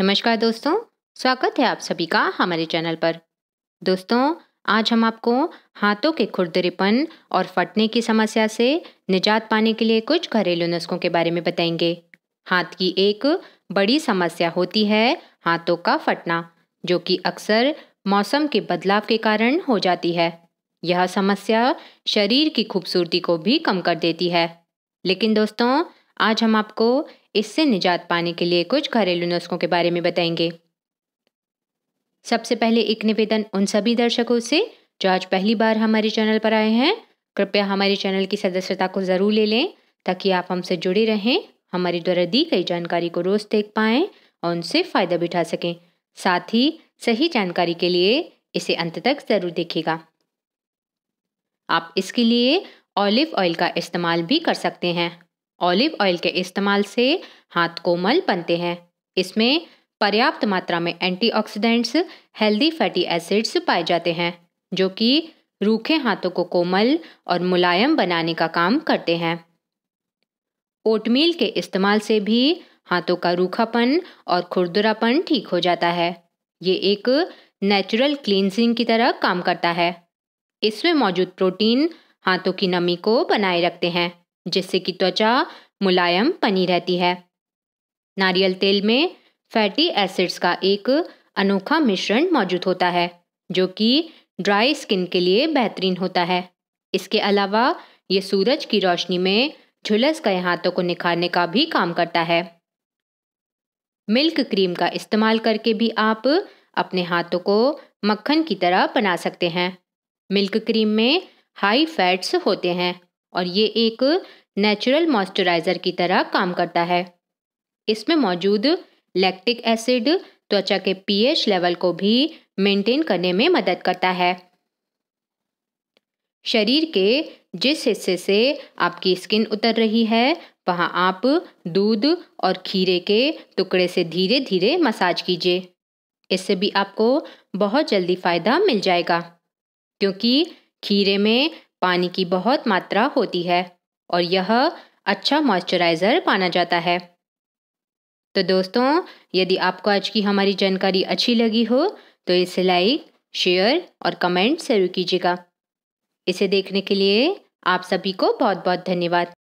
नमस्कार दोस्तों स्वागत है आप सभी का हमारे चैनल पर दोस्तों आज हम आपको हाथों के खुरदरेपन और फटने की समस्या से निजात पाने के लिए कुछ घरेलू नुस्खों के बारे में बताएंगे हाथ की एक बड़ी समस्या होती है हाथों का फटना जो कि अक्सर मौसम के बदलाव के कारण हो जाती है यह समस्या शरीर की खूबसूरती को भी कम कर देती है लेकिन दोस्तों आज हम आपको इससे निजात पाने के लिए कुछ घरेलू नुस्खों के बारे में बताएंगे सबसे पहले एक निवेदन उन सभी दर्शकों से जो आज पहली बार हमारे चैनल पर आए हैं कृपया हमारे चैनल की सदस्यता को ज़रूर ले लें ताकि आप हमसे जुड़े रहें हमारे द्वारा दी गई जानकारी को रोज़ देख पाएं और उनसे फ़ायदा उठा सकें साथ ही सही जानकारी के लिए इसे अंत तक ज़रूर देखिएगा आप इसके लिए ऑलिव ऑयल का इस्तेमाल भी कर सकते हैं ऑलिव ऑयल के इस्तेमाल से हाथ कोमल बनते हैं इसमें पर्याप्त मात्रा में एंटीऑक्सीडेंट्स हेल्दी फैटी एसिड्स पाए जाते हैं जो कि रूखे हाथों को कोमल और मुलायम बनाने का काम करते हैं ओटमील के इस्तेमाल से भी हाथों का रूखापन और खुरदुरापन ठीक हो जाता है ये एक नेचुरल क्लींजिंग की तरह काम करता है इसमें मौजूद प्रोटीन हाथों की नमी को बनाए रखते हैं जिससे कि त्वचा मुलायम बनी रहती है नारियल तेल में फैटी एसिड्स का एक अनोखा मिश्रण मौजूद होता है जो कि ड्राई स्किन के लिए बेहतरीन होता है इसके अलावा ये सूरज की रोशनी में झुलस गए हाथों को निखारने का भी काम करता है मिल्क क्रीम का इस्तेमाल करके भी आप अपने हाथों को मक्खन की तरह बना सकते हैं मिल्क क्रीम में हाई फैट्स होते हैं और ये एक नेचुरल मॉइस्चराइज़र की तरह काम करता है इसमें मौजूद लैक्टिक एसिड त्वचा के पीएच लेवल को भी मेंटेन करने में मदद करता है शरीर के जिस हिस्से से आपकी स्किन उतर रही है वहाँ आप दूध और खीरे के टुकड़े से धीरे धीरे मसाज कीजिए इससे भी आपको बहुत जल्दी फ़ायदा मिल जाएगा क्योंकि खीरे में पानी की बहुत मात्रा होती है और यह अच्छा मॉइस्चराइज़र माना जाता है तो दोस्तों यदि आपको आज की हमारी जानकारी अच्छी लगी हो तो इसे लाइक शेयर और कमेंट जरूर कीजिएगा इसे देखने के लिए आप सभी को बहुत बहुत धन्यवाद